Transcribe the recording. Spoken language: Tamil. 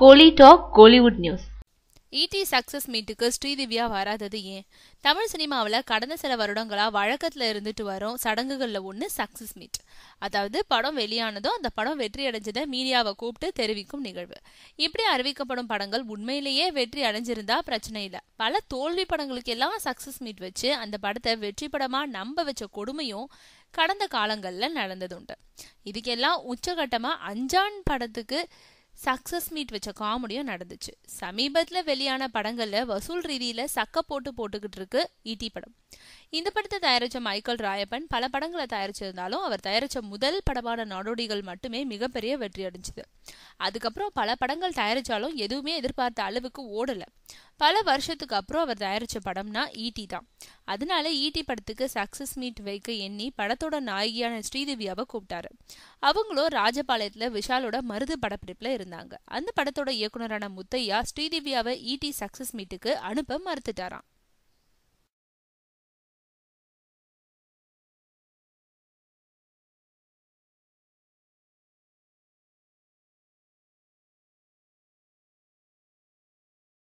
கோலி டாக் கோலிவுட் நியூஸ் ஈடி சக்சஸ் மீட்டுக்கு ஸ்ரீதிவ்யா வராதது ஏன் தமிழ் சினிமாவில் கடந்த சில வருடங்களாக வழக்கத்தில் இருந்துட்டு வரும் சடங்குகளில் ஒன்று சக்சஸ் மீட் அதாவது படம் வெளியானதும் அந்த படம் வெற்றி அடைஞ்சதை மீடியாவை கூப்பிட்டு தெரிவிக்கும் நிகழ்வு இப்படி அறிவிக்கப்படும் படங்கள் உண்மையிலேயே வெற்றி அடைஞ்சிருந்தா பிரச்சனை இல்லை பல தோல்வி படங்களுக்கு எல்லாம் சக்சஸ் மீட் வச்சு அந்த படத்தை வெற்றி படமாக நம்ப வச்ச கொடுமையும் கடந்த காலங்களில் நடந்ததுண்டு இதுக்கெல்லாம் உச்சகட்டமாக அஞ்சான் படத்துக்கு சக்சஸ் மீட் வச்ச காமெடியும் நடந்துச்சு சமீபத்தில் வெளியான படங்களில் வசூல் ரீதியில் சக்க போட்டு போட்டுக்கிட்டு இருக்கு ஈட்டி படம் இந்த படத்தை தயாரித்த மைக்கேல் ராயப்பன் பல படங்களை தயாரிச்சிருந்தாலும் அவர் தயாரித்த முதல் படமான நாடோடிகள் மட்டுமே மிகப்பெரிய வெற்றி அடைஞ்சுது அதுக்கப்புறம் பல படங்கள் தயாரித்தாலும் எதுவுமே எதிர்பார்த்த அளவுக்கு ஓடலை பல வருஷத்துக்கு அப்புறம் அவர் தயாரித்த படம்னா ஈடி e தான் அதனால ஈட்டி e படத்துக்கு சக்ஸஸ் மீட் வைக்க எண்ணி படத்தோட நாயகியான ஸ்ரீதேவியாவை கூப்பிட்டாரு அவங்களும் ராஜபாளையத்தில் விஷாலோட மருது படப்பிடிப்பில் இருந்தாங்க அந்த படத்தோட இயக்குனரான முத்தையா ஸ்ரீதேவியாவை ஈடி சக்ஸஸ் மீட்டுக்கு அனுப்ப மறுத்துட்டாராம்